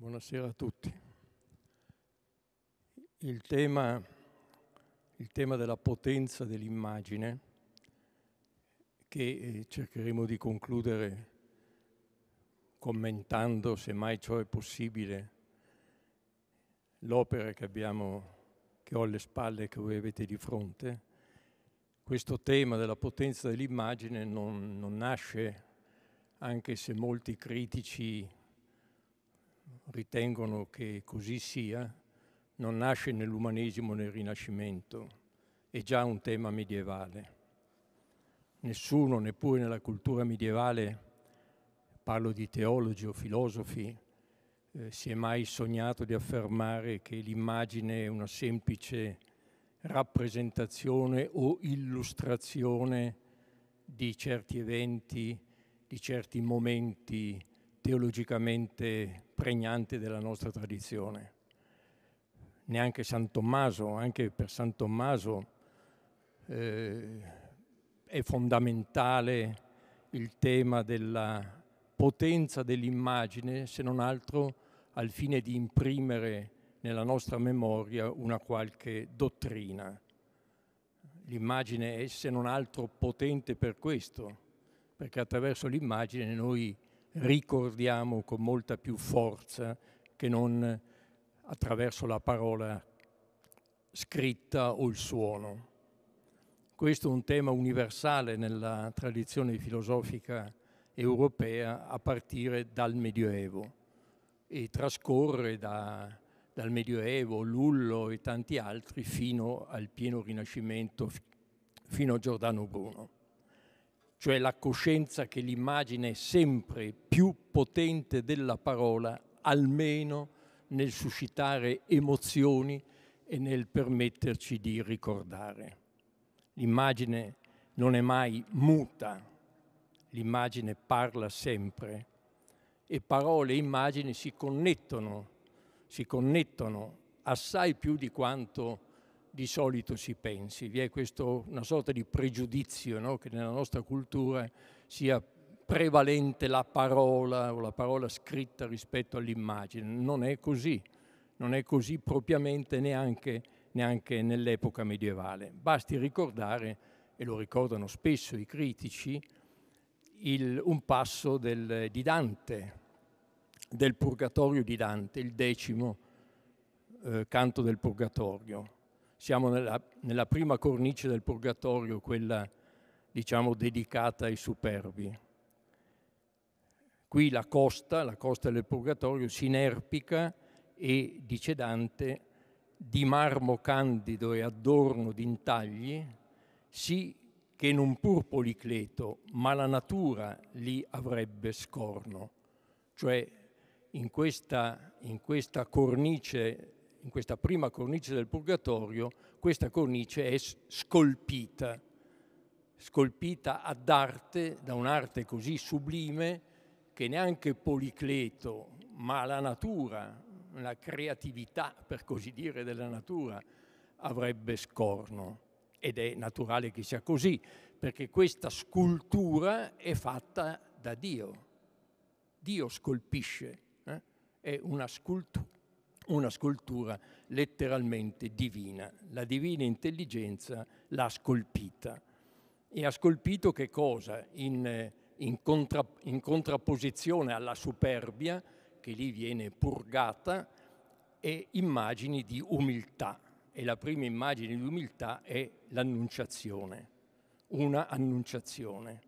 Buonasera a tutti. Il tema, il tema della potenza dell'immagine che eh, cercheremo di concludere commentando, se mai ciò è possibile, l'opera che abbiamo, che ho alle spalle e che voi avete di fronte. Questo tema della potenza dell'immagine non, non nasce, anche se molti critici ritengono che così sia, non nasce nell'umanesimo nel Rinascimento, è già un tema medievale. Nessuno, neppure nella cultura medievale, parlo di teologi o filosofi, eh, si è mai sognato di affermare che l'immagine è una semplice rappresentazione o illustrazione di certi eventi, di certi momenti teologicamente pregnante della nostra tradizione. Neanche San Tommaso, anche per San Tommaso eh, è fondamentale il tema della potenza dell'immagine, se non altro al fine di imprimere nella nostra memoria una qualche dottrina. L'immagine è se non altro potente per questo, perché attraverso l'immagine noi ricordiamo con molta più forza che non attraverso la parola scritta o il suono. Questo è un tema universale nella tradizione filosofica europea a partire dal Medioevo e trascorre da, dal Medioevo, Lullo e tanti altri fino al pieno Rinascimento, fino a Giordano Bruno cioè la coscienza che l'immagine è sempre più potente della parola, almeno nel suscitare emozioni e nel permetterci di ricordare. L'immagine non è mai muta, l'immagine parla sempre e parole e immagini si connettono, si connettono assai più di quanto di solito si pensi. Vi è questo, una sorta di pregiudizio no? che nella nostra cultura sia prevalente la parola o la parola scritta rispetto all'immagine. Non è così, non è così propriamente neanche, neanche nell'epoca medievale. Basti ricordare, e lo ricordano spesso i critici, il, un passo del, di Dante, del Purgatorio di Dante, il decimo eh, canto del Purgatorio siamo nella, nella prima cornice del purgatorio, quella diciamo dedicata ai superbi. Qui la costa, la costa del purgatorio, si inerpica e, dice Dante, di marmo candido e adorno d'intagli, sì che non pur Policleto, ma la natura li avrebbe scorno. Cioè in questa, in questa cornice in questa prima cornice del purgatorio, questa cornice è scolpita, scolpita ad arte, da un'arte così sublime che neanche Policleto, ma la natura, la creatività, per così dire, della natura avrebbe scorno. Ed è naturale che sia così, perché questa scultura è fatta da Dio. Dio scolpisce, eh? è una scultura una scultura letteralmente divina. La divina intelligenza l'ha scolpita. E ha scolpito che cosa? In, eh, in, contra, in contrapposizione alla superbia, che lì viene purgata, e immagini di umiltà. E la prima immagine di umiltà è l'annunciazione, una annunciazione.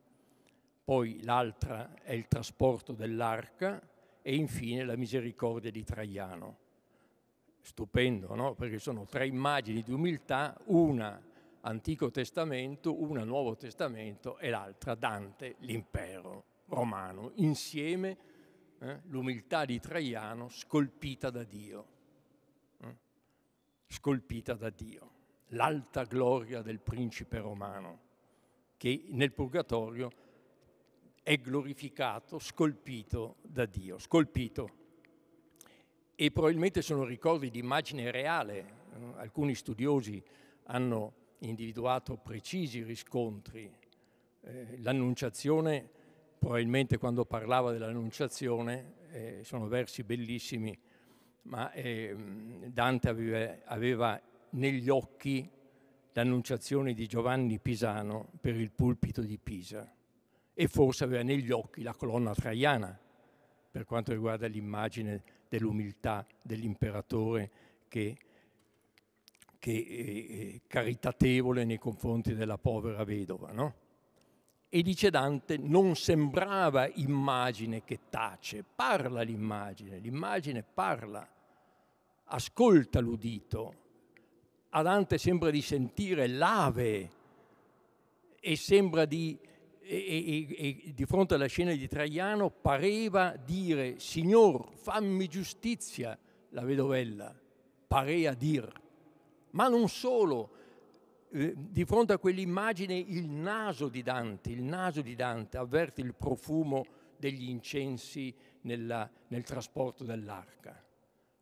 Poi l'altra è il trasporto dell'arca e infine la misericordia di Traiano stupendo, no? perché sono tre immagini di umiltà, una Antico Testamento, una Nuovo Testamento e l'altra Dante, l'impero romano, insieme eh, l'umiltà di Traiano scolpita da Dio, eh? scolpita da Dio, l'alta gloria del principe romano che nel purgatorio è glorificato, scolpito da Dio, scolpito e probabilmente sono ricordi di immagine reale. Alcuni studiosi hanno individuato precisi riscontri. Eh, L'Annunciazione, probabilmente quando parlava dell'Annunciazione, eh, sono versi bellissimi, ma ehm, Dante aveva, aveva negli occhi l'Annunciazione di Giovanni Pisano per il pulpito di Pisa e forse aveva negli occhi la colonna traiana per quanto riguarda l'immagine dell'umiltà dell'imperatore che, che è caritatevole nei confronti della povera vedova. No? E dice Dante, non sembrava immagine che tace, parla l'immagine, l'immagine parla, ascolta l'udito. A Dante sembra di sentire l'ave e sembra di e, e, e, di fronte alla scena di Traiano pareva dire Signor, fammi giustizia la vedovella, parea dir. Ma non solo, eh, di fronte a quell'immagine il naso di Dante, il naso di Dante avverte il profumo degli incensi nella, nel trasporto dell'arca.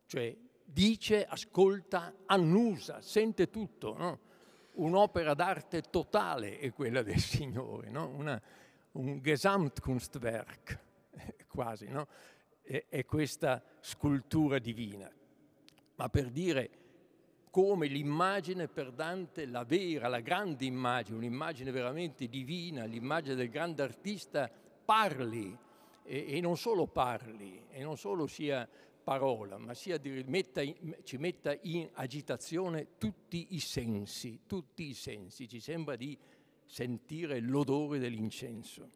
Cioè dice, ascolta, annusa, sente tutto. No? un'opera d'arte totale è quella del Signore, no? Una, un Gesamtkunstwerk eh, quasi, no? è, è questa scultura divina. Ma per dire come l'immagine per Dante, la vera, la grande immagine, un'immagine veramente divina, l'immagine del grande artista, parli e, e non solo parli, e non solo sia parola, ma sia di metta in, ci metta in agitazione tutti i sensi, tutti i sensi. Ci sembra di sentire l'odore dell'incenso.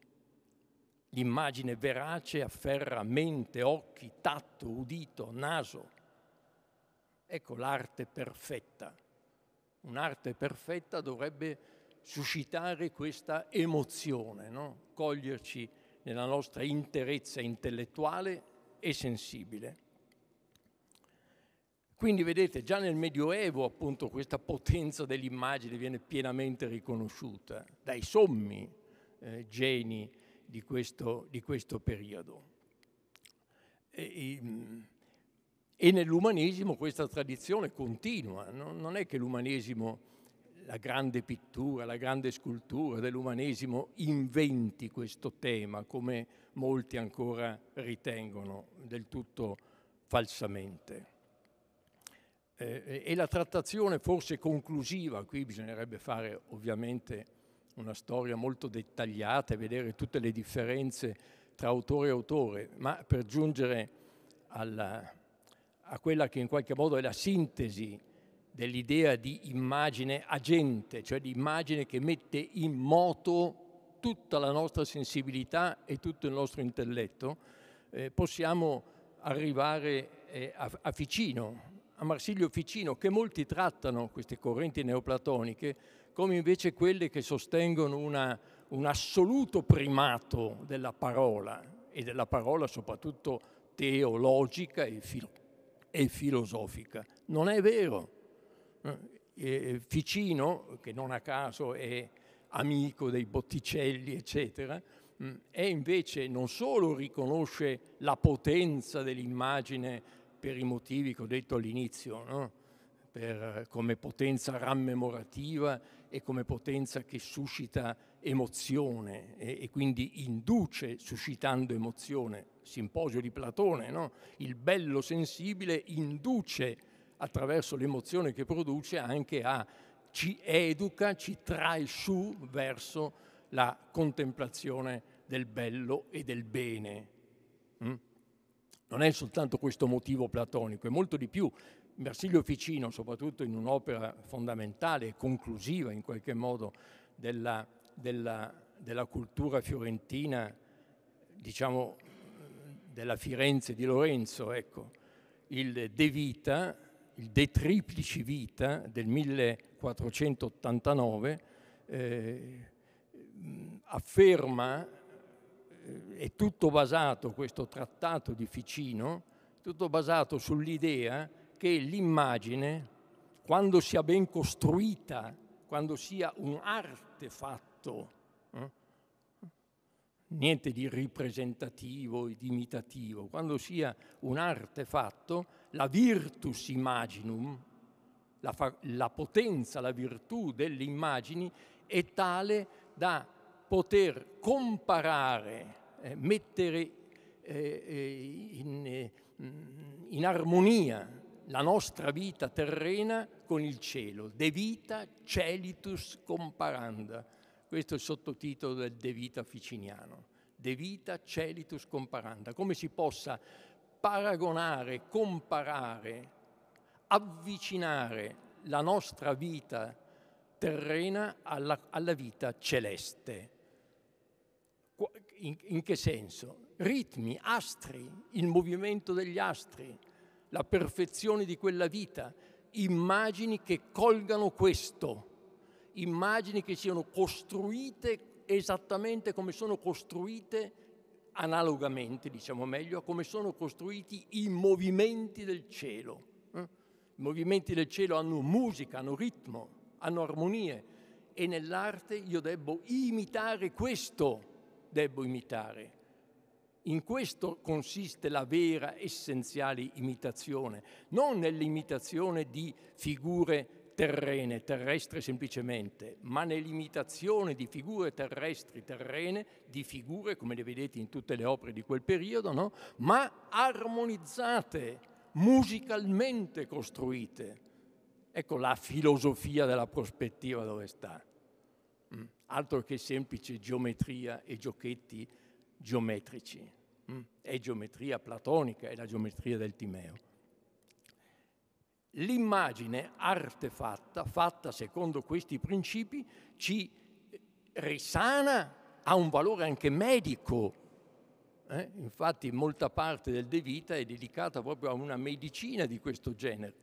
L'immagine verace afferra mente, occhi, tatto, udito, naso. Ecco l'arte perfetta. Un'arte perfetta dovrebbe suscitare questa emozione, no? coglierci nella nostra interezza intellettuale e sensibile. Quindi vedete, già nel Medioevo appunto questa potenza dell'immagine viene pienamente riconosciuta dai sommi eh, geni di questo, di questo periodo. E, mm, e, nell'umanesimo questa tradizione continua, no? non è che l'umanesimo, la grande pittura, la grande scultura dell'umanesimo inventi questo tema, come molti ancora ritengono, del tutto falsamente eh, e la trattazione forse conclusiva, qui bisognerebbe fare ovviamente una storia molto dettagliata e vedere tutte le differenze tra autore e autore, ma per giungere alla, a quella che in qualche modo è la sintesi dell'idea di immagine agente, cioè di immagine che mette in moto tutta la nostra sensibilità e tutto il nostro intelletto, eh, possiamo arrivare eh, a, a Ficino, a Marsilio Ficino, che molti trattano queste correnti neoplatoniche come invece quelle che sostengono una, un assoluto primato della parola e della parola soprattutto teologica e, filo e filosofica. Non è vero. Eh, eh, Ficino, che non a caso è amico dei Botticelli, eccetera, mm, è invece non solo riconosce la potenza dell'immagine per i motivi che ho detto all'inizio, no? per, eh, come potenza rammemorativa e come potenza che suscita emozione e, e quindi induce suscitando emozione. Simposio di Platone, no? il bello sensibile induce attraverso l'emozione che produce anche a ci educa, ci trae su verso la contemplazione del bello e del bene. Mm? Non è soltanto questo motivo platonico, è molto di più. Marsilio Ficino, soprattutto in un'opera fondamentale e conclusiva in qualche modo della, della, della cultura fiorentina, diciamo della Firenze di Lorenzo, ecco, il De Vita, il De Triplici Vita del 1489, eh, afferma eh, è tutto basato, questo trattato di Ficino, tutto basato sull'idea che l'immagine, quando sia ben costruita, quando sia un artefatto, eh, niente di ripresentativo e di imitativo, quando sia un artefatto, la virtus imaginum, la, fa- la potenza, la virtù delle immagini è tale da poter comparare, eh, mettere eh, eh in, eh, in armonia la nostra vita terrena con il cielo. De vita celitus comparanda. Questo è il sottotitolo del De vita ficiniano. De vita celitus comparanda. Come si possa paragonare, comparare, avvicinare la nostra vita terrena alla, alla vita celeste. In, in che senso? Ritmi, astri, il movimento degli astri, la perfezione di quella vita, immagini che colgano questo, immagini che siano costruite esattamente come sono costruite analogamente, diciamo meglio, a come sono costruiti i movimenti del cielo. Eh? I movimenti del cielo hanno musica, hanno ritmo, hanno armonie e nell'arte io debbo imitare questo debbo imitare. In questo consiste la vera essenziale imitazione, non nell'imitazione di figure terrene, terrestri semplicemente, ma nell'imitazione di figure terrestri, terrene, di figure, come le vedete in tutte le opere di quel periodo, no? ma armonizzate, musicalmente costruite. Ecco la filosofia della prospettiva dove sta altro che semplice geometria e giochetti geometrici. Mm? È geometria platonica, è la geometria del Timeo. L'immagine artefatta, fatta secondo questi principi, ci risana, ha un valore anche medico. Eh? Infatti molta parte del De Vita è dedicata proprio a una medicina di questo genere,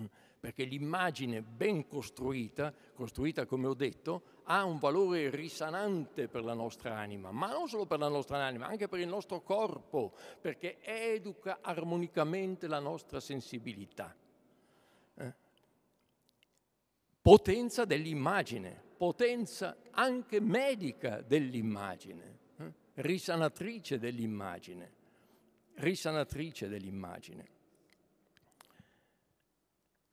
mm? perché l'immagine ben costruita, costruita come ho detto, ha un valore risanante per la nostra anima, ma non solo per la nostra anima, anche per il nostro corpo, perché educa armonicamente la nostra sensibilità. Eh? Potenza dell'immagine, potenza anche medica dell'immagine, eh? risanatrice dell'immagine, risanatrice dell'immagine.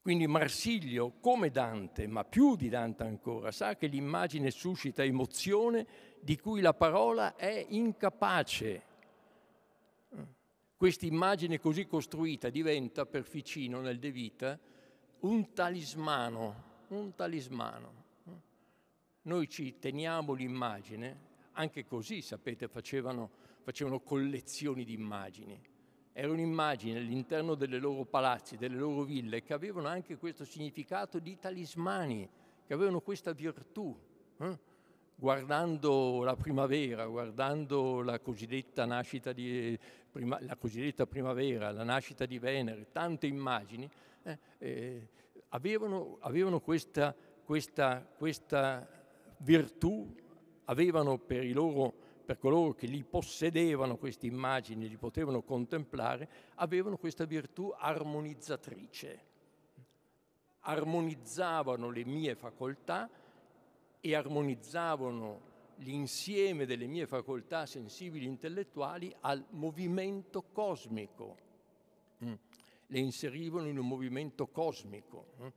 Quindi Marsilio, come Dante, ma più di Dante ancora, sa che l'immagine suscita emozione di cui la parola è incapace. Questa immagine così costruita diventa per Ficino nel De Vita un talismano, un talismano. Noi ci teniamo l'immagine, anche così, sapete, facevano, facevano collezioni di immagini era un'immagine all'interno delle loro palazzi, delle loro ville, che avevano anche questo significato di talismani, che avevano questa virtù. Eh? Guardando la primavera, guardando la cosiddetta, di, prima, la cosiddetta primavera, la nascita di Venere, tante immagini, eh, eh, avevano, avevano questa, questa, questa virtù, avevano per i loro per coloro che li possedevano queste immagini, li potevano contemplare, avevano questa virtù armonizzatrice. Armonizzavano le mie facoltà e armonizzavano l'insieme delle mie facoltà sensibili intellettuali al movimento cosmico. Mm. Le inserivano in un movimento cosmico. Mm.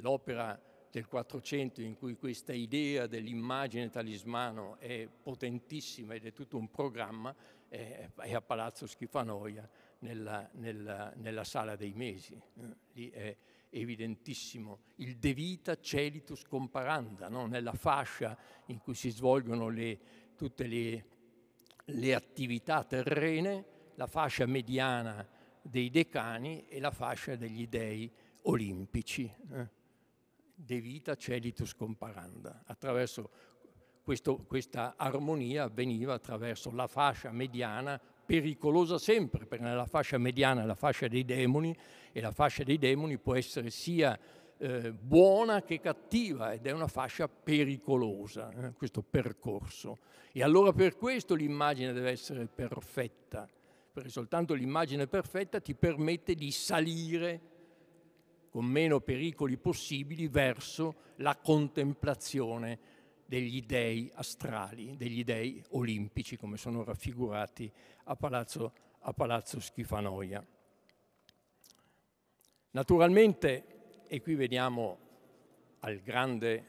L'opera del 400 in cui questa idea dell'immagine talismano è potentissima ed è tutto un programma, è, è a Palazzo Schifanoia nella, nella, nella, Sala dei Mesi. Eh, lì è evidentissimo il De Vita Celitus Comparanda, no? nella fascia in cui si svolgono le, tutte le, le attività terrene, la fascia mediana dei decani e la fascia degli dei olimpici. Eh? de vita celitus comparanda. Attraverso questo, questa armonia avveniva attraverso la fascia mediana, pericolosa sempre, perché la fascia mediana è la fascia dei demoni e la fascia dei demoni può essere sia eh, buona che cattiva ed è una fascia pericolosa eh, questo percorso. E allora per questo l'immagine deve essere perfetta, perché soltanto l'immagine perfetta ti permette di salire con meno pericoli possibili verso la contemplazione degli dei astrali, degli dei olimpici, come sono raffigurati a Palazzo, a Palazzo Schifanoia. Naturalmente, e qui veniamo al grande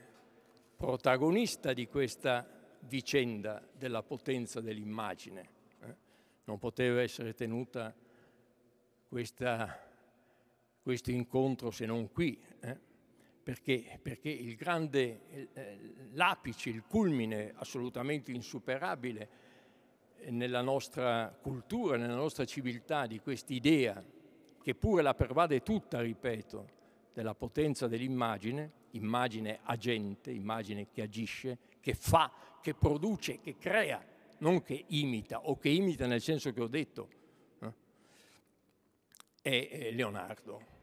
protagonista di questa vicenda della potenza dell'immagine. Eh. Non poteva essere tenuta questa questo incontro se non qui. Eh? Perché? Perché il grande, eh, l'apice, il culmine assolutamente insuperabile eh, nella nostra cultura, nella nostra civiltà di quest'idea, che pure la pervade tutta, ripeto, della potenza dell'immagine, immagine agente, immagine che agisce, che fa, che produce, che crea, non che imita, o che imita nel senso che ho detto, eh? è Leonardo.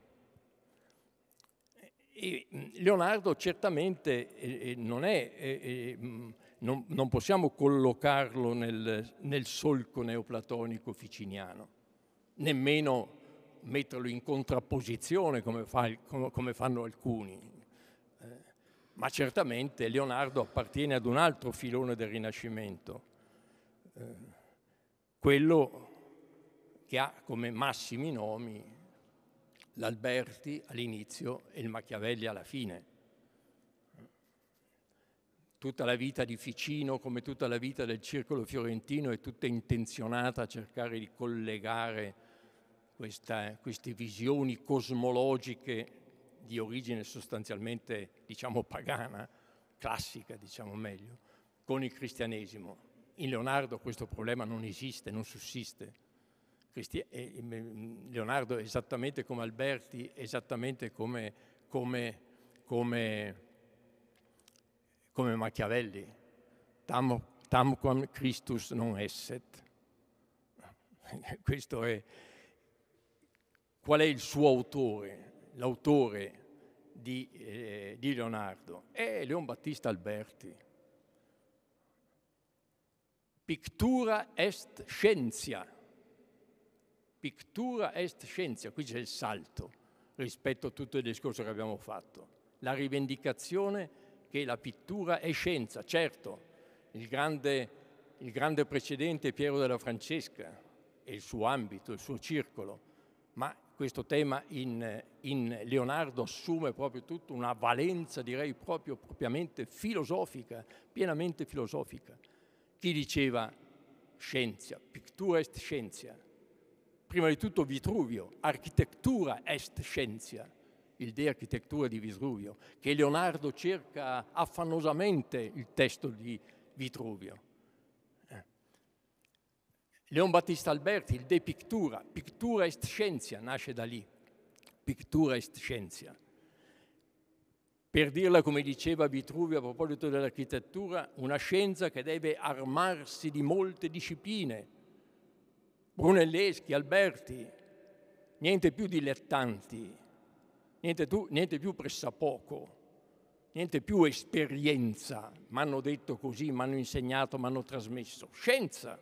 E mm, Leonardo certamente non è, mm, non, possiamo collocarlo nel, nel solco neoplatonico ficiniano, nemmeno metterlo in contrapposizione come, fa, come fanno alcuni. Eh. ma certamente Leonardo appartiene ad un altro filone del Rinascimento, eh, quello che ha come massimi nomi l'Alberti all'inizio e il Machiavelli alla fine. Tutta la vita di Ficino, come tutta la vita del circolo fiorentino, è tutta intenzionata a cercare di collegare questa, queste visioni cosmologiche di origine sostanzialmente, diciamo, pagana, classica, diciamo meglio, con il cristianesimo. In Leonardo questo problema non esiste, non sussiste. Leonardo esattamente come Alberti, esattamente come, come, come, come Machiavelli. Tam, tamquam Christus non esset. Questo è... Qual è il suo autore, l'autore di, eh, di Leonardo? È Leon Battista Alberti. Pictura est scienza Pictura est scienza, qui c'è il salto rispetto a tutto il discorso che abbiamo fatto. La rivendicazione che la pittura è scienza, certo, il grande, il grande precedente Piero della Francesca e il suo ambito, il suo circolo, ma questo tema in, in, Leonardo assume proprio tutta una valenza, direi proprio propriamente filosofica, pienamente filosofica. Chi diceva scienza, pittura est scienza, Prima di tutto Vitruvio, architettura est scienza, il De Architettura di Vitruvio, che Leonardo cerca affannosamente il testo di Vitruvio. Eh. Leon Battista Alberti, il De pittura, pittura est scienza, nasce da lì, pittura est scienza. Per dirla come diceva Vitruvio a proposito dell'architettura, una scienza che deve armarsi di molte discipline, Brunelleschi, Alberti, niente più dilettanti, niente, tu, niente più pressapoco, niente più esperienza. Mi hanno detto così, mi hanno insegnato, mi hanno trasmesso. Scienza,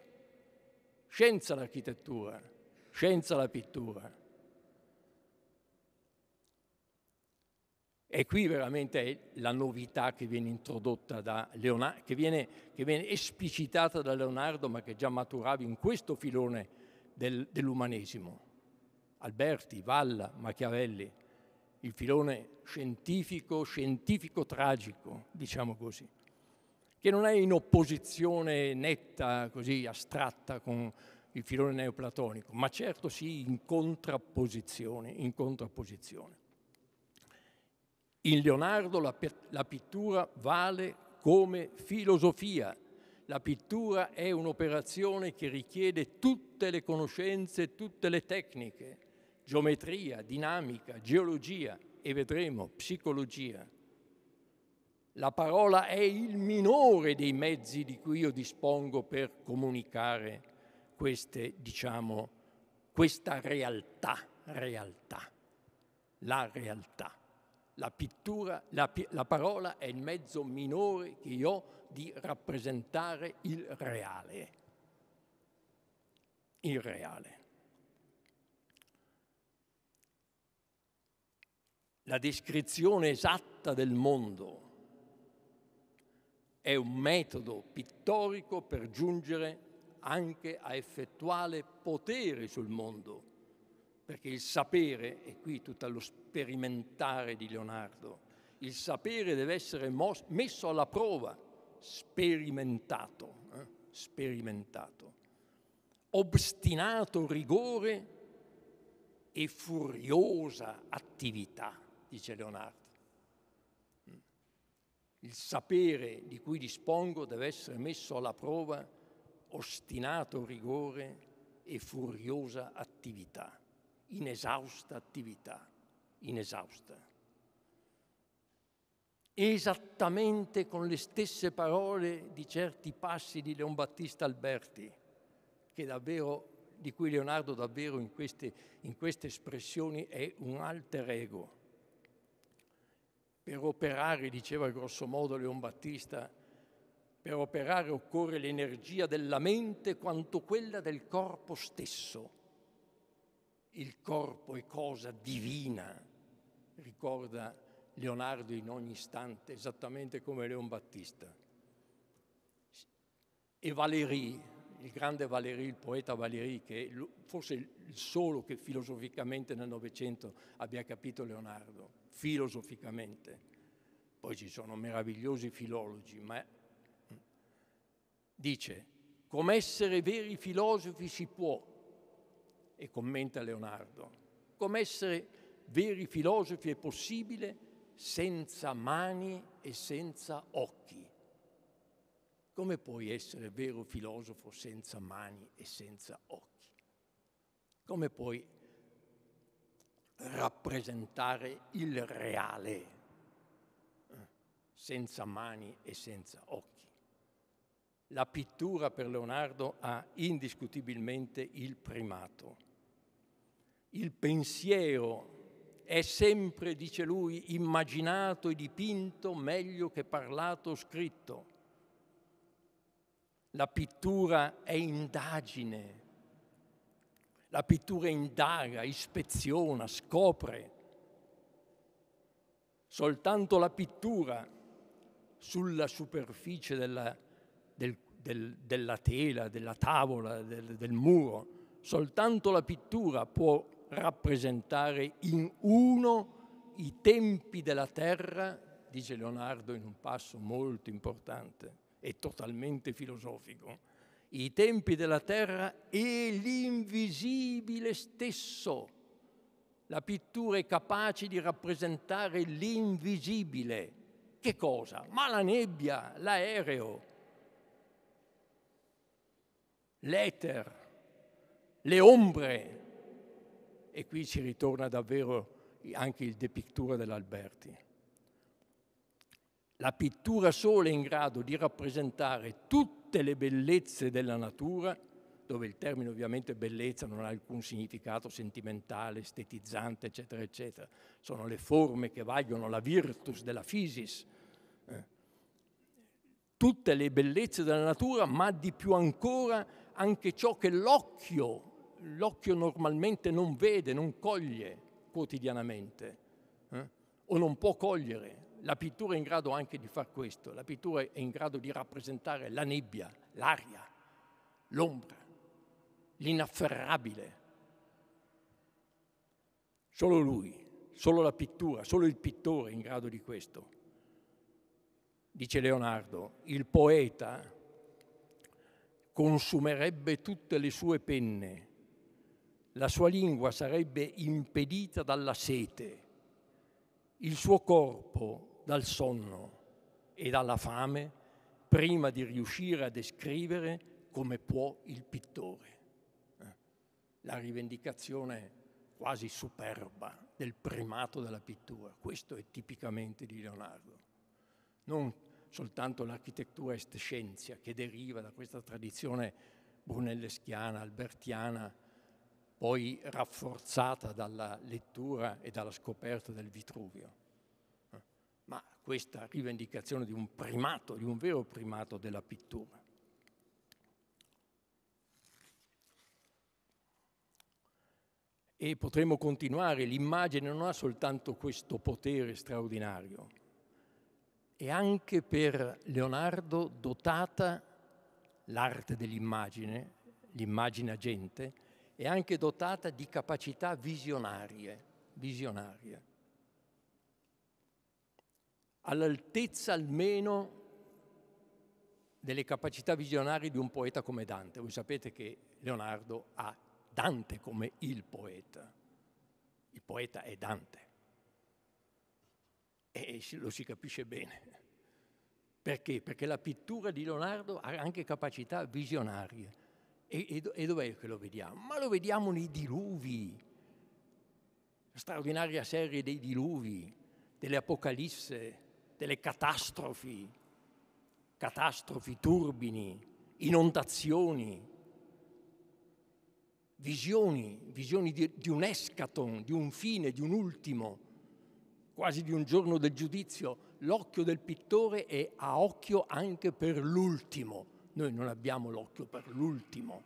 scienza l'architettura, scienza la pittura. E qui veramente è la novità che viene introdotta da Leonardo, che viene, che viene esplicitata da Leonardo, ma che già maturava in questo filone del, dell'umanesimo. Alberti, Valla, Machiavelli, il filone scientifico, scientifico-tragico, diciamo così, che non è in opposizione netta, così astratta con il filone neoplatonico, ma certo sì in contrapposizione, in contrapposizione. In Leonardo la, la pittura vale come filosofia la pittura è un'operazione che richiede tutte le conoscenze, tutte le tecniche, geometria, dinamica, geologia e vedremo psicologia. La parola è il minore dei mezzi di cui io dispongo per comunicare queste, diciamo, questa realtà, realtà, la realtà. La pittura, la, la parola è il mezzo minore che io ho di rappresentare il reale. Il reale. La descrizione esatta del mondo è un metodo pittorico per giungere anche a effettuale potere sul mondo, perché il sapere, e qui tutto lo sperimentare di Leonardo, il sapere deve essere messo alla prova sperimentato, eh? sperimentato, obstinato rigore e furiosa attività, dice Leonardo. Mm. Il sapere di cui dispongo deve essere messo alla prova, ostinato rigore e furiosa attività, inesausta attività, inesausta esattamente con le stesse parole di certi passi di Leon Battista Alberti, che davvero, di cui Leonardo davvero in queste, in queste espressioni è un alter ego. Per operare, diceva grosso modo Leon Battista, per operare occorre l'energia della mente quanto quella del corpo stesso. Il corpo è cosa divina, ricorda Leonardo in ogni istante, esattamente come Leon Battista. E Valéry, il grande Valéry, il poeta Valéry, che è forse il solo che filosoficamente nel Novecento abbia capito Leonardo, filosoficamente. Poi ci sono meravigliosi filologi, ma dice, come essere veri filosofi si può, e commenta Leonardo, come essere veri filosofi è possibile senza mani e senza occhi. Come puoi essere vero filosofo senza mani e senza occhi? Come puoi rappresentare il reale eh, senza mani e senza occhi? La pittura per Leonardo ha indiscutibilmente il primato. Il pensiero è sempre, dice lui, immaginato e dipinto meglio che parlato o scritto. La pittura è indagine, la pittura indaga, ispeziona, scopre. Soltanto la pittura sulla superficie della, del, del, della tela, della tavola, del, del muro, soltanto la pittura può rappresentare in uno i tempi della terra, dice Leonardo in un passo molto importante e totalmente filosofico, i tempi della terra e l'invisibile stesso. La pittura è capace di rappresentare l'invisibile. Che cosa? Ma la nebbia, l'aereo, l'eter, le ombre, e qui ci ritorna davvero anche il De Pictura dell'Alberti. La pittura sola è in grado di rappresentare tutte le bellezze della natura, dove il termine ovviamente bellezza non ha alcun significato sentimentale, estetizzante, eccetera, eccetera. Sono le forme che valgono la virtus della physis, eh. tutte le bellezze della natura, ma di più ancora anche ciò che l'occhio l'occhio normalmente non vede, non coglie quotidianamente eh? o non può cogliere. La pittura è in grado anche di far questo, la pittura è in grado di rappresentare la nebbia, l'aria, l'ombra, l'inafferrabile. Solo lui, solo la pittura, solo il pittore è in grado di questo. Dice Leonardo, il poeta consumerebbe tutte le sue penne la sua lingua sarebbe impedita dalla sete, il suo corpo dal sonno e dalla fame prima di riuscire a descrivere come può il pittore. Eh? La rivendicazione quasi superba del primato della pittura, questo è tipicamente di Leonardo. Non soltanto l'architettura est scienza che deriva da questa tradizione brunelleschiana, albertiana, poi rafforzata dalla lettura e dalla scoperta del Vitruvio. Ma questa rivendicazione di un primato, di un vero primato della pittura. E potremmo continuare, l'immagine non ha soltanto questo potere straordinario, è anche per Leonardo dotata l'arte dell'immagine, l'immagine agente, è anche dotata di capacità visionarie, visionarie. all'altezza almeno delle capacità visionarie di un poeta come Dante. Voi sapete che Leonardo ha Dante come il poeta. Il poeta è Dante. E lo si capisce bene. Perché? Perché la pittura di Leonardo ha anche capacità visionarie. E, e, e dov'è che lo vediamo? Ma lo vediamo nei diluvi, la straordinaria serie dei diluvi, delle apocalisse, delle catastrofi, catastrofi, turbini, inondazioni, visioni, visioni di, di un escaton, di un fine, di un ultimo, quasi di un giorno del giudizio. L'occhio del pittore è a occhio anche per l'ultimo, noi non abbiamo l'occhio per l'ultimo,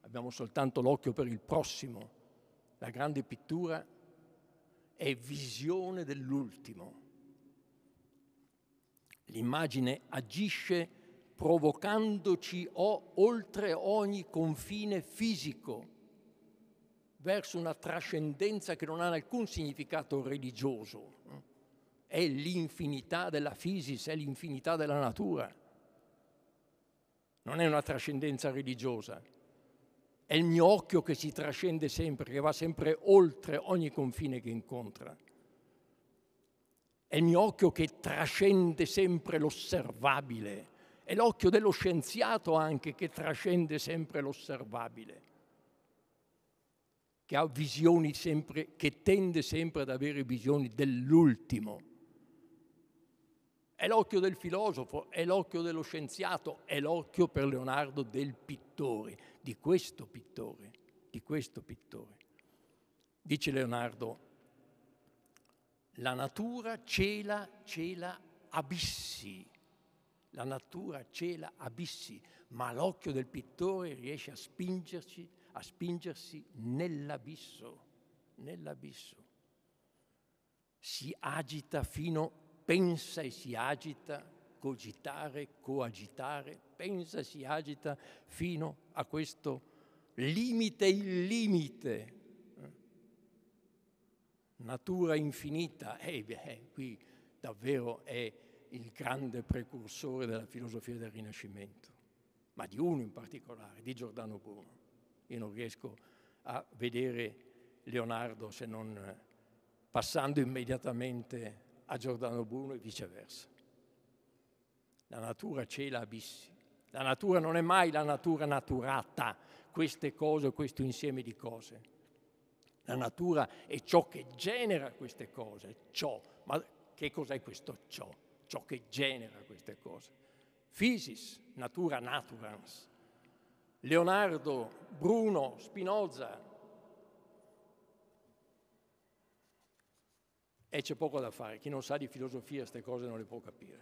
abbiamo soltanto l'occhio per il prossimo. La grande pittura è visione dell'ultimo. L'immagine agisce provocandoci o, oltre ogni confine fisico, verso una trascendenza che non ha alcun significato religioso. È l'infinità della fisis, è l'infinità della natura non è una trascendenza religiosa, è il mio occhio che si trascende sempre, che va sempre oltre ogni confine che incontra. È il mio occhio che trascende sempre l'osservabile, è l'occhio dello scienziato anche che trascende sempre l'osservabile, che ha visioni sempre, che tende sempre ad avere visioni dell'ultimo è l'occhio del filosofo, è l'occhio dello scienziato, è l'occhio per Leonardo del pittore, di questo pittore, di questo pittore. Dice Leonardo, la natura cela, cela abissi, la natura cela abissi, ma l'occhio del pittore riesce a spingersi, a spingersi nell'abisso, nell'abisso. Si agita fino pensa e si agita, cogitare, coagitare, pensa e si agita fino a questo limite illimite. Natura infinita, eh, eh, qui davvero è il grande precursore della filosofia del Rinascimento, ma di uno in particolare, di Giordano Bruno. Io non riesco a vedere Leonardo se non eh, passando immediatamente a Giordano Bruno e viceversa. La natura cela abissi. La natura non è mai la natura naturata, queste cose, questo insieme di cose. La natura è ciò che genera queste cose, ciò. Ma che cos'è questo ciò? Ciò che genera queste cose. Physis, natura naturans. Leonardo, Bruno, Spinoza, E c'è poco da fare, chi non sa di filosofia queste cose non le può capire.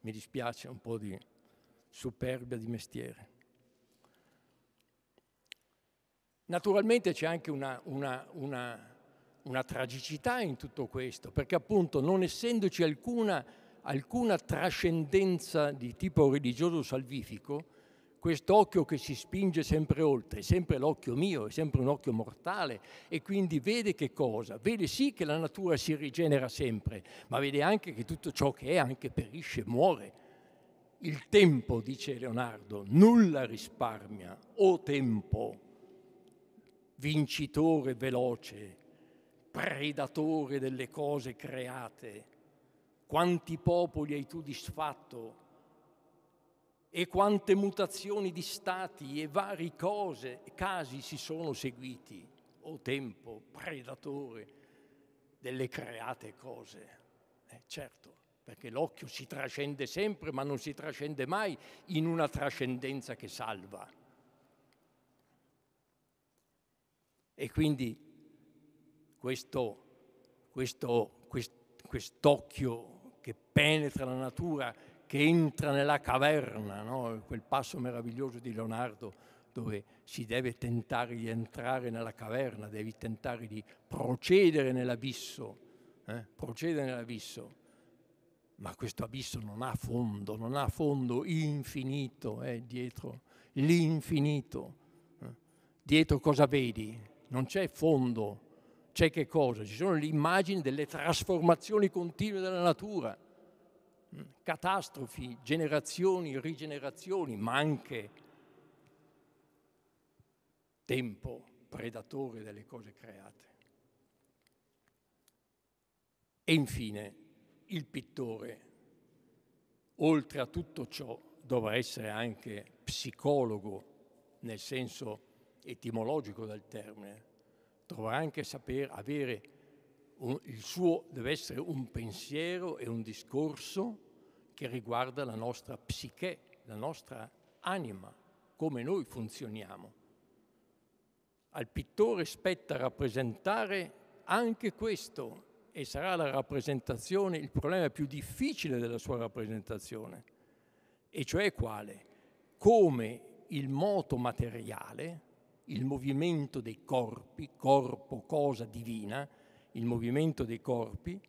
Mi dispiace un po' di superbia di mestiere. Naturalmente c'è anche una, una, una, una, tragicità in tutto questo, perché appunto non essendoci alcuna, alcuna trascendenza di tipo religioso salvifico, quest'occhio che si spinge sempre oltre, è sempre l'occhio mio, è sempre un occhio mortale e quindi vede che cosa? Vede sì che la natura si rigenera sempre, ma vede anche che tutto ciò che è anche perisce, muore. Il tempo, dice Leonardo, nulla risparmia, o tempo, vincitore veloce, predatore delle cose create, quanti popoli hai tu disfatto, e quante mutazioni di stati e vari cose, casi si sono seguiti, o oh tempo, predatore delle create cose. Eh, certo, perché l'occhio si trascende sempre, ma non si trascende mai in una trascendenza che salva. E quindi questo, questo, quest'occhio che penetra la natura che entra nella caverna, no? quel passo meraviglioso di Leonardo dove si deve tentare di entrare nella caverna, devi tentare di procedere nell'abisso, eh? procedere nell'abisso. Ma questo abisso non ha fondo, non ha fondo infinito, eh, dietro l'infinito. Eh? Dietro cosa vedi? Non c'è fondo, c'è che cosa? Ci sono le immagini delle trasformazioni continue della natura catastrofi, generazioni, rigenerazioni, ma anche tempo predatore delle cose create. E infine il pittore, oltre a tutto ciò, dovrà essere anche psicologo nel senso etimologico del termine, dovrà anche saper avere il suo deve essere un pensiero e un discorso che riguarda la nostra psiche, la nostra anima, come noi funzioniamo. Al pittore spetta rappresentare anche questo e sarà la rappresentazione il problema più difficile della sua rappresentazione, e cioè quale? Come il moto materiale, il movimento dei corpi, corpo, cosa divina, il movimento dei corpi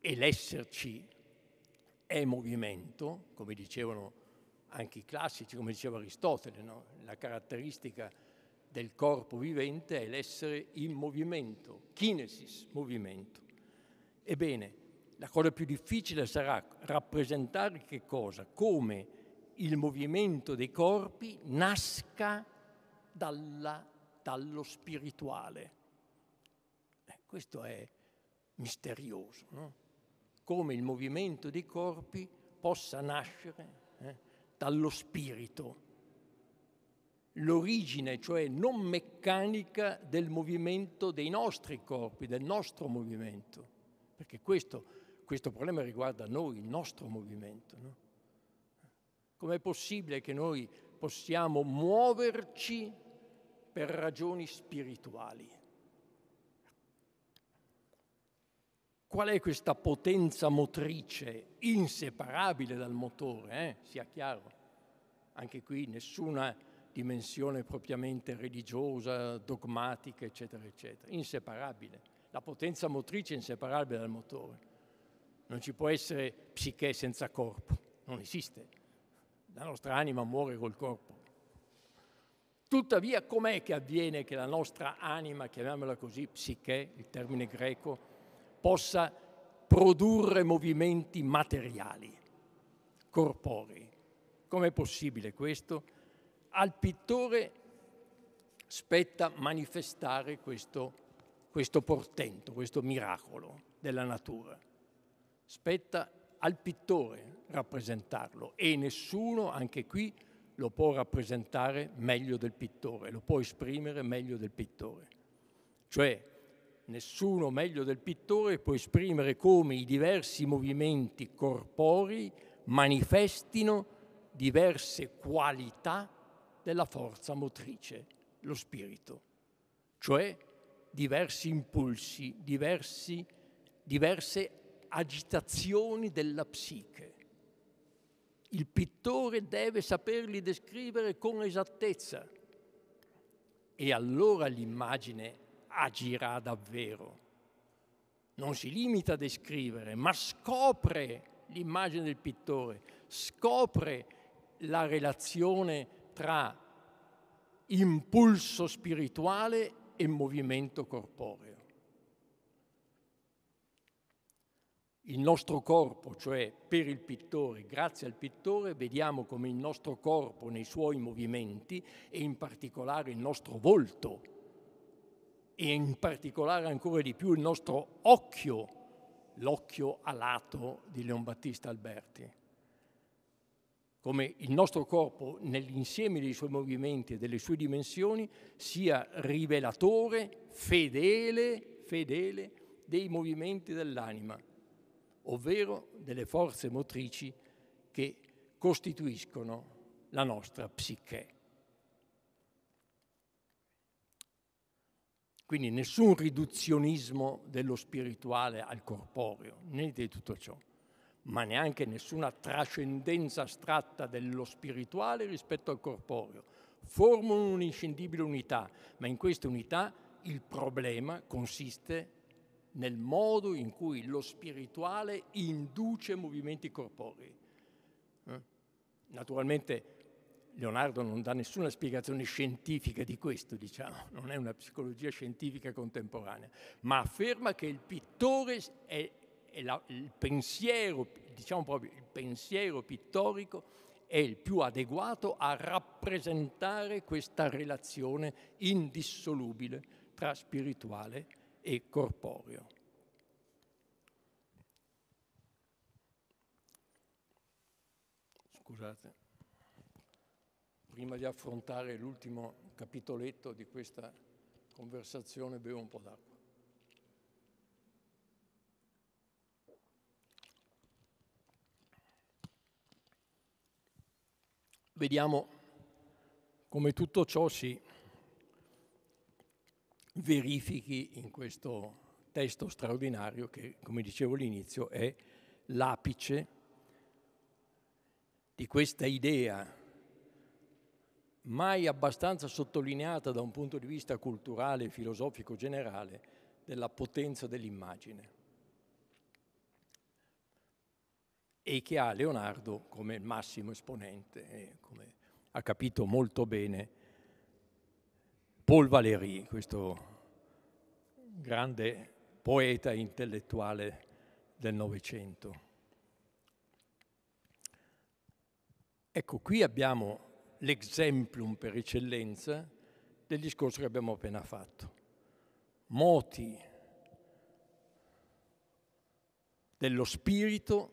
e l'esserci è movimento, come dicevano anche i classici, come diceva Aristotele, no? la caratteristica del corpo vivente è l'essere in movimento, kinesis, movimento. Ebbene, la cosa più difficile sarà rappresentare che cosa? Come il movimento dei corpi nasca dalla, dallo spirituale. Questo è misterioso, no? come il movimento dei corpi possa nascere eh, dallo spirito. L'origine, cioè non meccanica, del movimento dei nostri corpi, del nostro movimento, perché questo, questo problema riguarda noi, il nostro movimento. No? Com'è possibile che noi possiamo muoverci per ragioni spirituali? Qual è questa potenza motrice inseparabile dal motore? Eh? Sia chiaro, anche qui nessuna dimensione propriamente religiosa, dogmatica, eccetera, eccetera. Inseparabile. La potenza motrice è inseparabile dal motore. Non ci può essere psiche senza corpo, non esiste. La nostra anima muore col corpo. Tuttavia, com'è che avviene che la nostra anima, chiamiamola così, psiche, il termine greco, possa produrre movimenti materiali, corporei. Com'è possibile questo? Al pittore spetta manifestare questo, questo portento, questo miracolo della natura. Spetta al pittore rappresentarlo e nessuno, anche qui, lo può rappresentare meglio del pittore, lo può esprimere meglio del pittore. Cioè, Nessuno meglio del pittore può esprimere come i diversi movimenti corporei manifestino diverse qualità della forza motrice, lo spirito, cioè diversi impulsi, diversi, diverse agitazioni della psiche. Il pittore deve saperli descrivere con esattezza e allora l'immagine agirà davvero. Non si limita a descrivere, ma scopre l'immagine del pittore, scopre la relazione tra impulso spirituale e movimento corporeo. Il nostro corpo, cioè per il pittore, grazie al pittore, vediamo come il nostro corpo nei suoi movimenti e in particolare il nostro volto e in particolare ancora di più il nostro occhio, l'occhio alato di Leon Battista Alberti. Come il nostro corpo, nell'insieme dei suoi movimenti e delle sue dimensioni, sia rivelatore, fedele, fedele dei movimenti dell'anima, ovvero delle forze motrici che costituiscono la nostra psiche. Quindi nessun riduzionismo dello spirituale al corporeo, niente di tutto ciò, ma neanche nessuna trascendenza astratta dello spirituale rispetto al corporeo. Formano un'inscindibile unità, ma in questa unità il problema consiste nel modo in cui lo spirituale induce movimenti corporei. Eh? Naturalmente Leonardo non dà nessuna spiegazione scientifica di questo, diciamo, non è una psicologia scientifica contemporanea, ma afferma che il pittore è, è la, il pensiero, diciamo proprio il pensiero pittorico è il più adeguato a rappresentare questa relazione indissolubile tra spirituale e corporeo. Scusate prima di affrontare l'ultimo capitoletto di questa conversazione bevo un po' d'acqua. Vediamo come tutto ciò si verifichi in questo testo straordinario che, come dicevo all'inizio, è l'apice di questa idea mai abbastanza sottolineata da un punto di vista culturale e filosofico generale della potenza dell'immagine e che ha Leonardo come massimo esponente, e come ha capito molto bene Paul Valéry, questo grande poeta intellettuale del Novecento. Ecco, qui abbiamo l'exemplum per eccellenza del discorso che abbiamo appena fatto. Moti dello spirito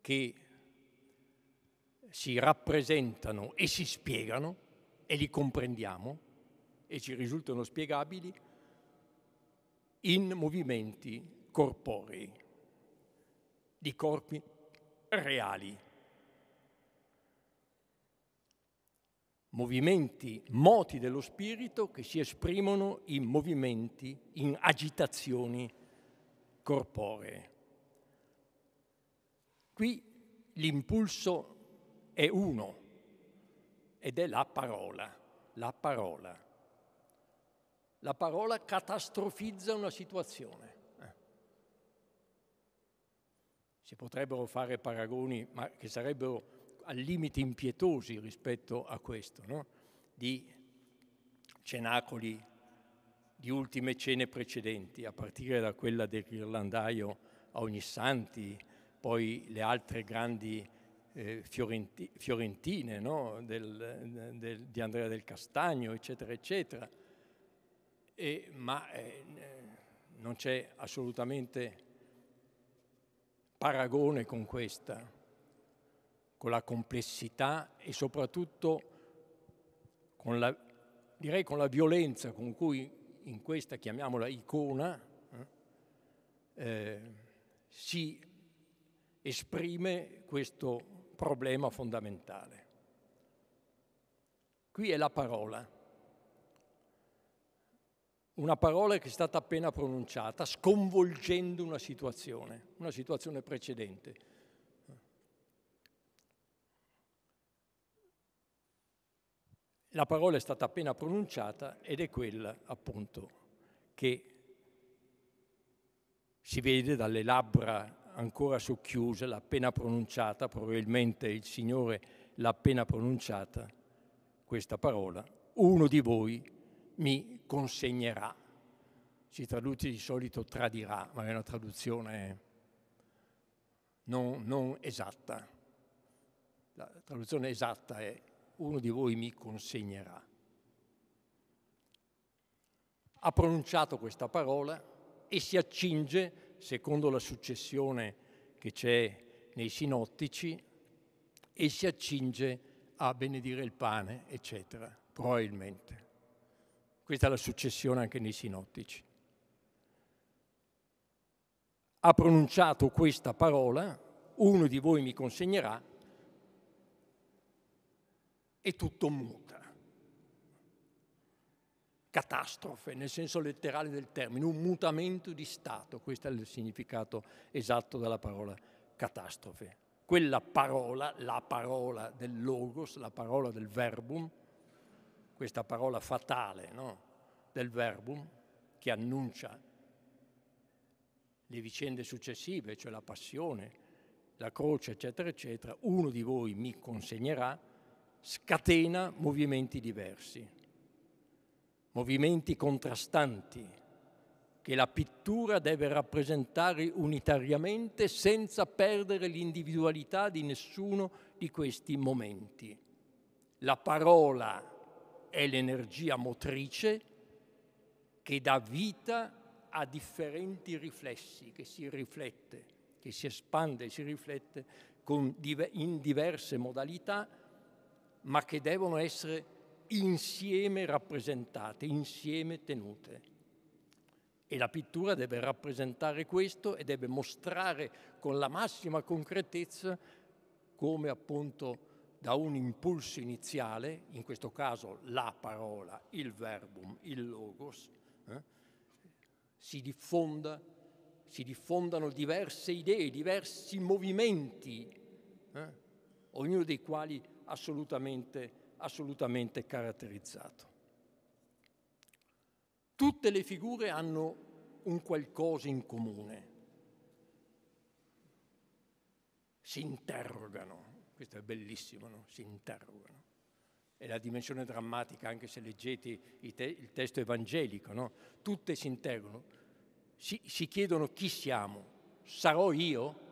che si rappresentano e si spiegano e li comprendiamo e ci risultano spiegabili in movimenti corporei, di corpi reali. movimenti moti dello spirito che si esprimono in movimenti, in agitazioni corporee. Qui l'impulso è uno ed è la parola, la parola. La parola catastrofizza una situazione. Eh. Si potrebbero fare paragoni, ma che sarebbero al limite impietosi rispetto a questo, no? di cenacoli di ultime cene precedenti, a partire da quella del ghirlandaio a Ognissanti, poi le altre grandi eh, fiorenti, fiorentine no? del, del, di Andrea del Castagno, eccetera, eccetera. E, ma eh, non c'è assolutamente paragone con questa con la complessità e soprattutto con la, direi con la violenza con cui in questa, chiamiamola icona, eh, eh, si esprime questo problema fondamentale. Qui è la parola, una parola che è stata appena pronunciata, sconvolgendo una situazione, una situazione precedente. La parola è stata appena pronunciata ed è quella appunto che si vede dalle labbra ancora socchiuse, l'ha appena pronunciata, probabilmente il Signore l'ha appena pronunciata, questa parola, uno di voi mi consegnerà. Si traduce di solito tradirà, ma è una traduzione non, non esatta. La traduzione esatta è uno di voi mi consegnerà. Ha pronunciato questa parola e si accinge, secondo la successione che c'è nei sinottici, e si accinge a benedire il pane, eccetera, probabilmente. Questa è la successione anche nei sinottici. Ha pronunciato questa parola, uno di voi mi consegnerà, e tutto muta. Catastrofe, nel senso letterale del termine, un mutamento di stato, questo è il significato esatto della parola catastrofe. Quella parola, la parola del logos, la parola del verbum, questa parola fatale no? del verbum che annuncia le vicende successive, cioè la passione, la croce, eccetera, eccetera, uno di voi mi consegnerà scatena movimenti diversi, movimenti contrastanti che la pittura deve rappresentare unitariamente senza perdere l'individualità di nessuno di questi momenti. La parola è l'energia motrice che dà vita a differenti riflessi, che si riflette, che si espande e si riflette in diverse modalità ma che devono essere insieme rappresentate, insieme tenute. E la pittura deve rappresentare questo e deve mostrare con la massima concretezza come appunto da un impulso iniziale, in questo caso la parola, il verbum, il logos, eh, si, diffonda, si, diffondano diverse idee, diversi movimenti, eh, ognuno dei quali assolutamente, assolutamente caratterizzato. Tutte le figure hanno un qualcosa in comune. Si interrogano, questo è bellissimo, no? si interrogano. È la dimensione drammatica, anche se leggete il testo evangelico, no? tutte si interrogano, si, si chiedono chi siamo, sarò io?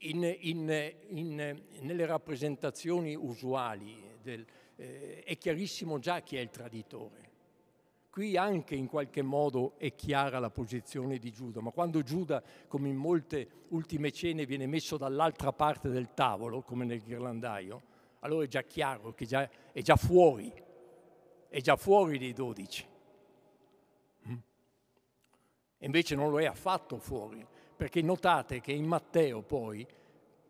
in, in, in, nelle rappresentazioni usuali del, eh, è chiarissimo già chi è il traditore. Qui anche in qualche modo è chiara la posizione di Giuda, ma quando Giuda, come in molte ultime cene, viene messo dall'altra parte del tavolo, come nel ghirlandaio, allora è già chiaro che già, è già fuori, è già fuori dei dodici. Mm? Invece non lo è affatto fuori, perché notate che in Matteo poi,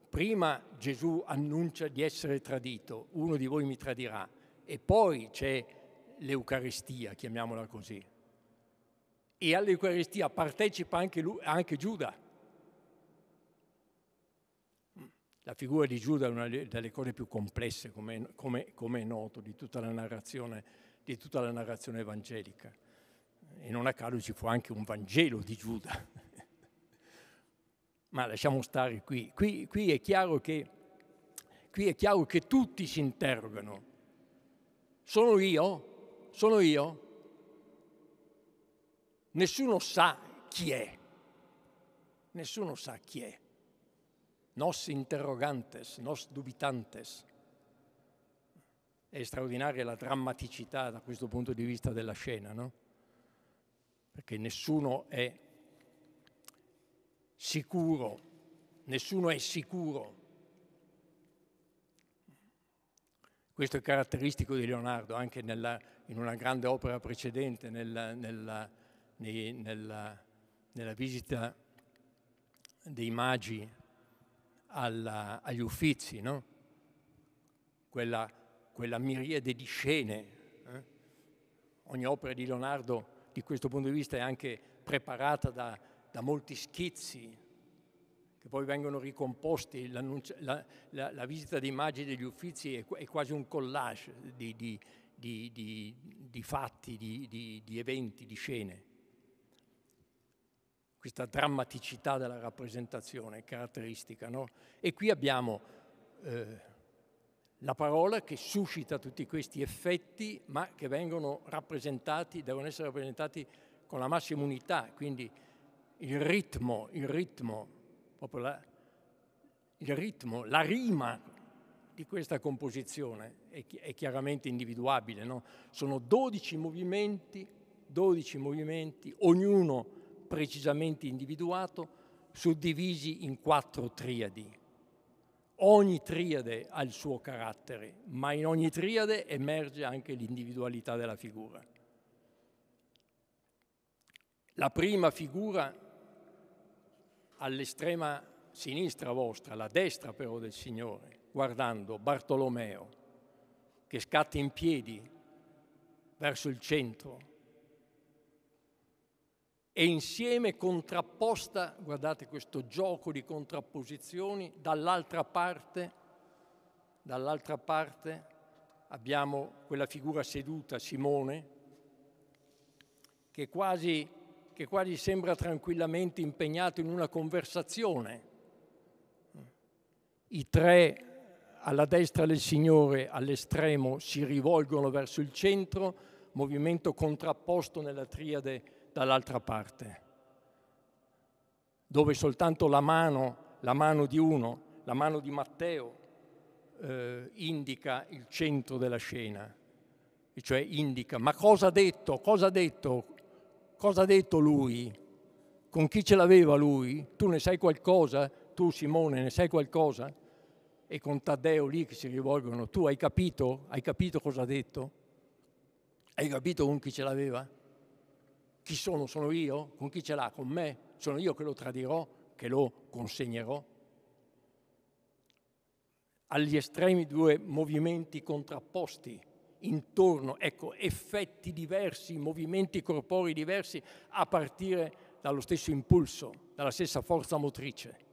prima Gesù annuncia di essere tradito, uno di voi mi tradirà, e poi c'è l'Eucaristia, chiamiamola così. E all'Eucaristia partecipa anche, lui, anche Giuda. La figura di Giuda è una delle cose più complesse, come, come, come è noto, di tutta, di tutta la narrazione evangelica. E non a caso ci fu anche un Vangelo di Giuda ma lasciamo stare qui. Qui, qui, è, chiaro che, qui è chiaro che tutti si interrogano. Sono io? Sono io? Nessuno sa chi è. Nessuno sa chi è. Nos interrogantes, nos dubitantes. È straordinaria la drammaticità da questo punto di vista della scena, no? Perché nessuno è sicuro, nessuno è sicuro. Questo è caratteristico di Leonardo anche nella, in una grande opera precedente, nella, nella, nei, nella visita dei magi alla, agli uffizi, no? quella, quella, miriade di scene. Eh? Ogni opera di Leonardo, di questo punto di vista, è anche preparata da, da molti schizzi che poi vengono ricomposti, la, la, la, visita di immagini degli uffizi è, è quasi un collage di, di, di, di fatti, di eventi, di scene. Questa drammaticità della rappresentazione caratteristica. No? E qui abbiamo eh, la parola che suscita tutti questi effetti, ma che vengono rappresentati, devono essere rappresentati con la massima unità, quindi il ritmo, il ritmo, proprio la, il ritmo, la rima di questa composizione è, è chiaramente individuabile. No? Sono 12 movimenti, 12 movimenti, ognuno precisamente individuato, suddivisi in quattro triadi. Ogni triade ha il suo carattere, ma in ogni triade emerge anche l'individualità della figura. La prima figura all'estrema sinistra vostra, la destra però del Signore, guardando Bartolomeo che scatta in piedi verso il centro e insieme contrapposta, guardate questo gioco di contrapposizioni, dall'altra parte, dall'altra parte abbiamo quella figura seduta, Simone, che quasi che qua gli sembra tranquillamente impegnato in una conversazione. I tre alla destra del Signore, all'estremo, si rivolgono verso il centro, movimento contrapposto nella triade dall'altra parte, dove soltanto la mano, la mano di uno, la mano di Matteo, eh, indica il centro della scena, e cioè indica, ma cosa ha detto, cosa ha detto, cosa ha detto lui, con chi ce l'aveva lui, tu ne sai qualcosa, tu Simone ne sai qualcosa? E con Taddeo lì che si rivolgono, tu hai capito, hai capito cosa ha detto? Hai capito con chi ce l'aveva? Chi sono? Sono io? Con chi ce l'ha? Con me? Sono io che lo tradirò, che lo consegnerò? Agli estremi due movimenti contrapposti intorno, ecco, effetti diversi, movimenti corporei diversi a partire dallo stesso impulso, dalla stessa forza motrice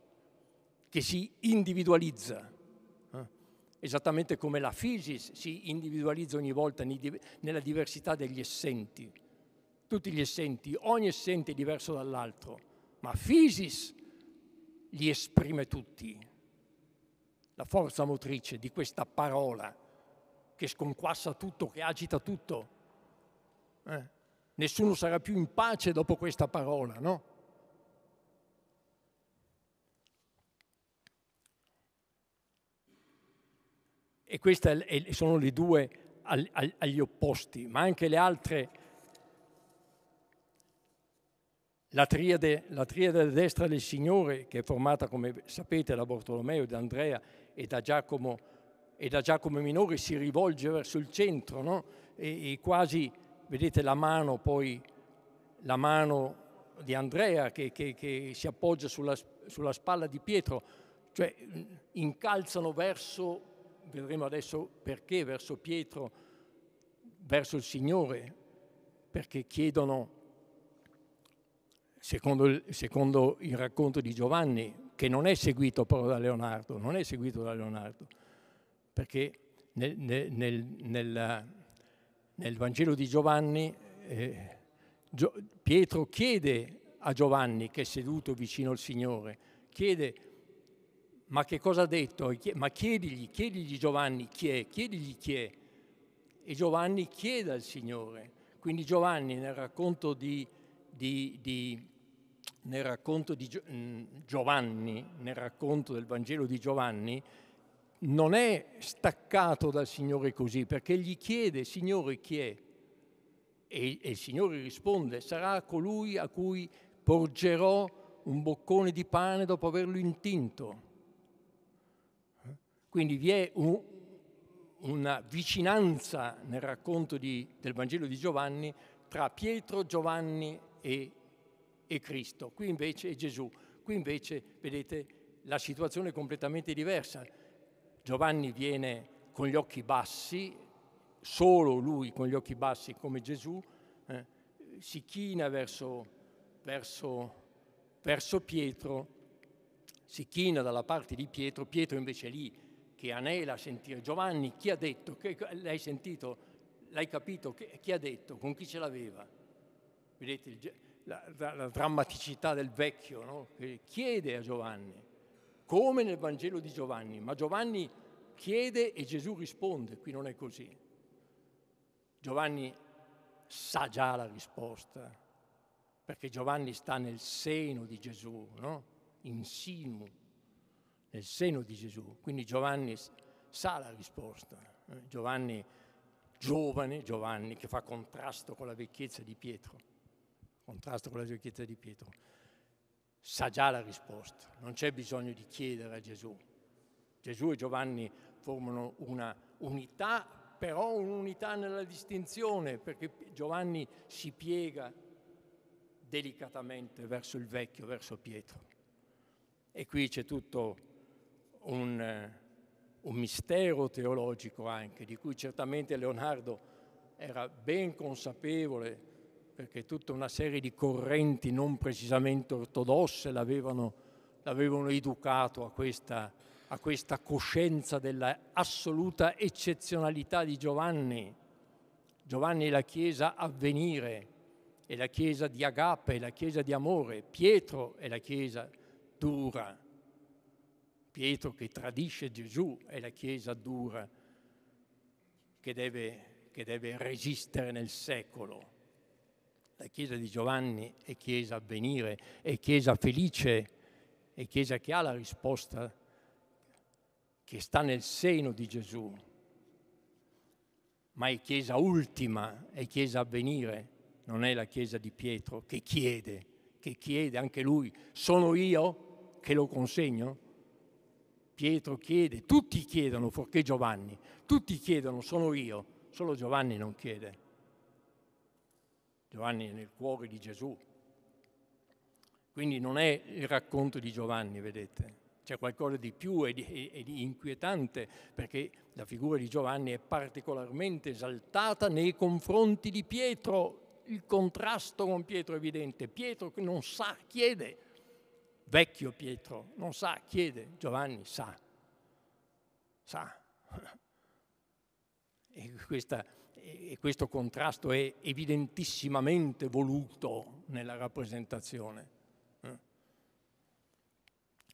che si individualizza, eh. esattamente come la fisis si individualizza ogni volta nella diversità degli essenti. Tutti gli essenti, ogni essente è diverso dall'altro, ma fisis li esprime tutti. La forza motrice di questa parola che sconquassa tutto, che agita tutto. Eh? Nessuno sarà più in pace dopo questa parola, no? E queste sono le due agli opposti, ma anche le altre, la triade, la triade destra del Signore, che è formata, come sapete, da Bartolomeo, da Andrea e da Giacomo e da Giacomo Minore si rivolge verso il centro, no? e, e, quasi, vedete la mano poi, la mano di Andrea che, che, che si appoggia sulla, sulla spalla di Pietro, cioè incalzano verso, vedremo adesso perché, verso Pietro, verso il Signore, perché chiedono, secondo il, secondo il racconto di Giovanni, che non è seguito però da Leonardo, non è seguito da Leonardo, perché nel, nel, nel, nel Vangelo di Giovanni eh, Pietro chiede a Giovanni che è seduto vicino al Signore, chiede ma che cosa ha detto? Ma chiedigli, chiedigli Giovanni chi è, chiedigli chi è. E Giovanni chiede al Signore. Quindi Giovanni nel racconto di, di, di nel racconto di mm, Giovanni, nel racconto del Vangelo di Giovanni, non è staccato dal Signore così, perché gli chiede, Signore chi è? E, e il Signore risponde, sarà colui a cui porgerò un boccone di pane dopo averlo intinto. Quindi vi è un, una vicinanza nel racconto di, del Vangelo di Giovanni tra Pietro, Giovanni e, e, Cristo. Qui invece è Gesù. Qui invece, vedete, la situazione è completamente diversa. Giovanni viene con gli occhi bassi, solo lui con gli occhi bassi come Gesù, eh, si china verso, verso, verso Pietro, si china dalla parte di Pietro, Pietro invece è lì che anela a sentire Giovanni, chi ha detto? Che, l'hai sentito? L'hai capito? Che, chi ha detto? Con chi ce l'aveva? Vedete il, la, la, la, drammaticità del vecchio, no? chiede a Giovanni come nel Vangelo di Giovanni, ma Giovanni chiede e Gesù risponde, qui non è così. Giovanni sa già la risposta, perché Giovanni sta nel seno di Gesù, no? in sinu, nel seno di Gesù. Quindi Giovanni sa la risposta. Eh? Giovanni giovane, Giovanni che fa contrasto con la vecchiezza di Pietro, contrasto con la vecchiezza di Pietro sa già la risposta, non c'è bisogno di chiedere a Gesù. Gesù e Giovanni formano una unità, però un'unità nella distinzione, perché Giovanni si piega delicatamente verso il vecchio, verso Pietro. E qui c'è tutto un, un mistero teologico anche, di cui certamente Leonardo era ben consapevole perché tutta una serie di correnti non precisamente ortodosse l'avevano, l'avevano educato a questa, a questa coscienza dell'assoluta eccezionalità di Giovanni. Giovanni è la Chiesa avvenire, è la Chiesa di agape, è la Chiesa di amore, Pietro è la Chiesa dura, Pietro che tradisce Gesù è la Chiesa dura che deve, che deve resistere nel secolo la Chiesa di Giovanni è Chiesa a venire, è Chiesa felice, è Chiesa che ha la risposta che sta nel seno di Gesù, ma è Chiesa ultima, è Chiesa a venire, non è la Chiesa di Pietro che chiede, che chiede anche lui, sono io che lo consegno? Pietro chiede, tutti chiedono fuorché Giovanni, tutti chiedono, sono io, solo Giovanni non chiede. Giovanni è nel cuore di Gesù. Quindi non è il racconto di Giovanni, vedete, c'è qualcosa di più e di, e di, inquietante perché la figura di Giovanni è particolarmente esaltata nei confronti di Pietro, il contrasto con Pietro è evidente, Pietro non sa, chiede, vecchio Pietro non sa, chiede, Giovanni sa, sa. E questa e questo contrasto è evidentissimamente voluto nella rappresentazione, eh?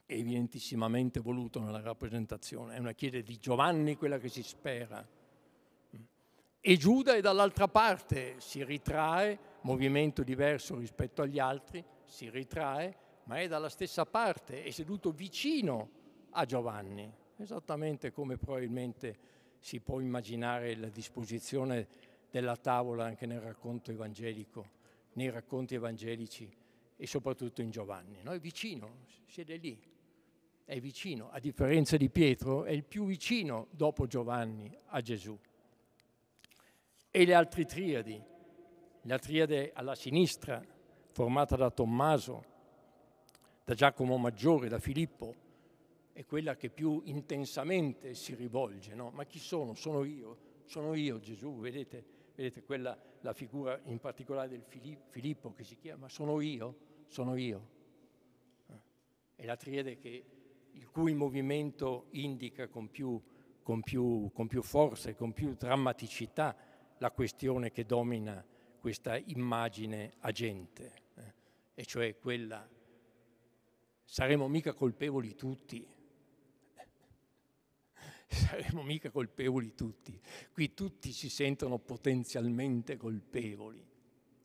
evidentissimamente voluto nella rappresentazione, è una chiesa di Giovanni quella che si spera. Eh? E Giuda è dall'altra parte, si ritrae, movimento diverso rispetto agli altri, si ritrae, ma è dalla stessa parte, è seduto vicino a Giovanni, esattamente come probabilmente si può immaginare la disposizione della tavola anche nel racconto evangelico, nei racconti evangelici e soprattutto in Giovanni. No? È vicino, siede lì, è vicino, a differenza di Pietro, è il più vicino dopo Giovanni a Gesù. E le altre triadi, la triade alla sinistra, formata da Tommaso, da Giacomo Maggiore, da Filippo, è quella che più intensamente si rivolge, no? ma chi sono? Sono io, sono io Gesù, vedete, vedete quella, la figura in particolare del Filippo che si chiama, sono io, sono io. Eh? È la triade che, il cui movimento indica con più, con più, con più forza e con più drammaticità la questione che domina questa immagine agente, eh? e cioè quella saremo mica colpevoli tutti saremo mica colpevoli tutti. Qui tutti si sentono potenzialmente colpevoli,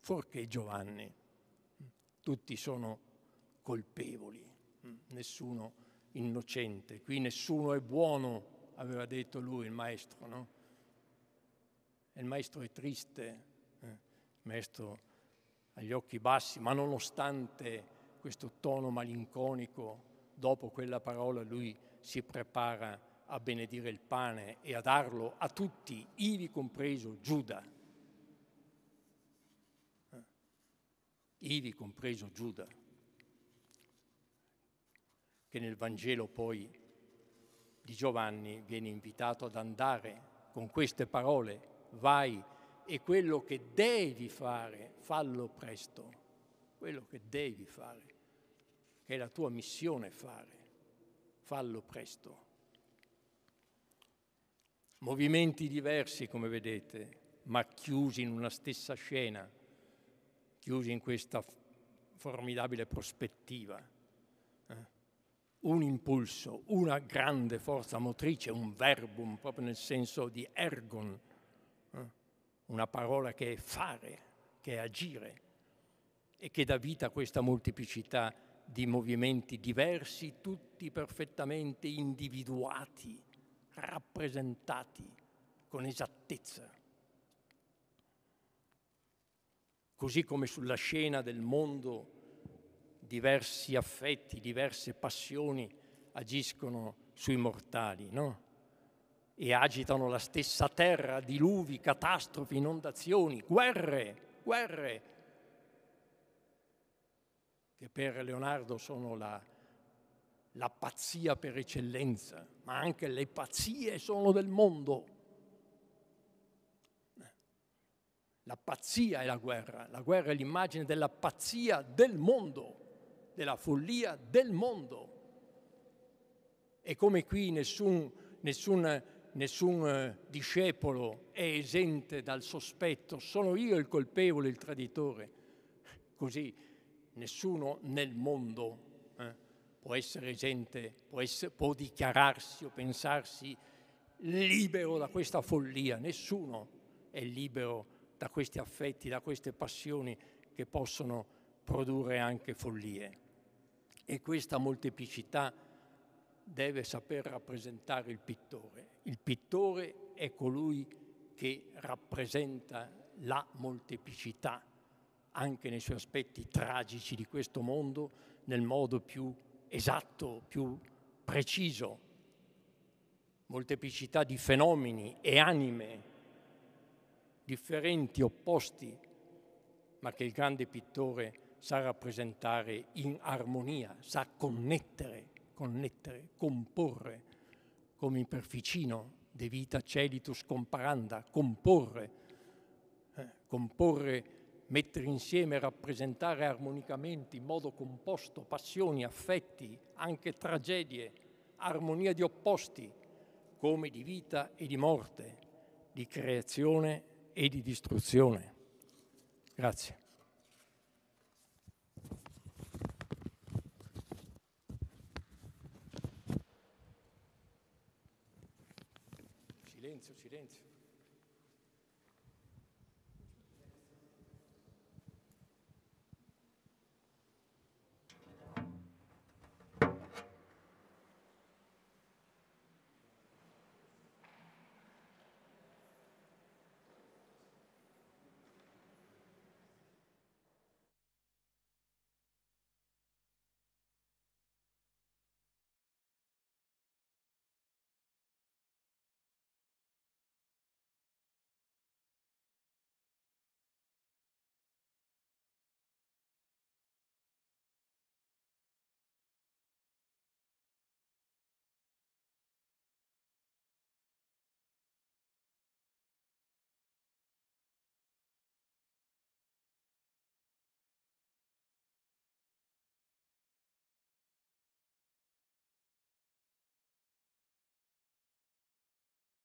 fuorché Giovanni. Tutti sono colpevoli, nessuno innocente. Qui nessuno è buono, aveva detto lui, il maestro, no? E il maestro è triste, eh? il maestro ha gli occhi bassi, ma nonostante questo tono malinconico, dopo quella parola lui si prepara a benedire il pane e a darlo a tutti, ivi compreso Giuda. Eh? Ivi compreso Giuda, che nel Vangelo poi di Giovanni viene invitato ad andare con queste parole, vai e quello che devi fare, fallo presto, quello che devi fare, che è la tua missione fare, fallo presto. Movimenti diversi, come vedete, ma chiusi in una stessa scena, chiusi in questa formidabile prospettiva. Eh. Un impulso, una grande forza motrice, un verbum, proprio nel senso di ergon, eh. una parola che è fare, che è agire e che dà vita a questa molteplicità di movimenti diversi, tutti perfettamente individuati rappresentati con esattezza. Così come sulla scena del mondo diversi affetti, diverse passioni agiscono sui mortali, no? E agitano la stessa terra, diluvi, catastrofi, inondazioni, guerre, guerre, che per Leonardo sono la la pazzia per eccellenza, ma anche le pazzie sono del mondo. La pazzia è la guerra, la guerra è l'immagine della pazzia del mondo, della follia del mondo. E come qui nessun, nessun, nessun eh, discepolo è esente dal sospetto, sono io il colpevole, il traditore, così nessuno nel mondo può essere gente, può, essere, può dichiararsi o pensarsi libero da questa follia, nessuno è libero da questi affetti, da queste passioni che possono produrre anche follie. E questa molteplicità deve saper rappresentare il pittore. Il pittore è colui che rappresenta la molteplicità, anche nei suoi aspetti tragici di questo mondo, nel modo più esatto, più preciso, molteplicità di fenomeni e anime differenti, opposti, ma che il grande pittore sa rappresentare in armonia, sa connettere, connettere, comporre, come per Ficino, De Vita Celitus Comparanda, comporre, eh, comporre mettere insieme e rappresentare armonicamente in modo composto passioni, affetti, anche tragedie, armonia di opposti, come di vita e di morte, di creazione e di distruzione. Grazie. Silenzio, silenzio.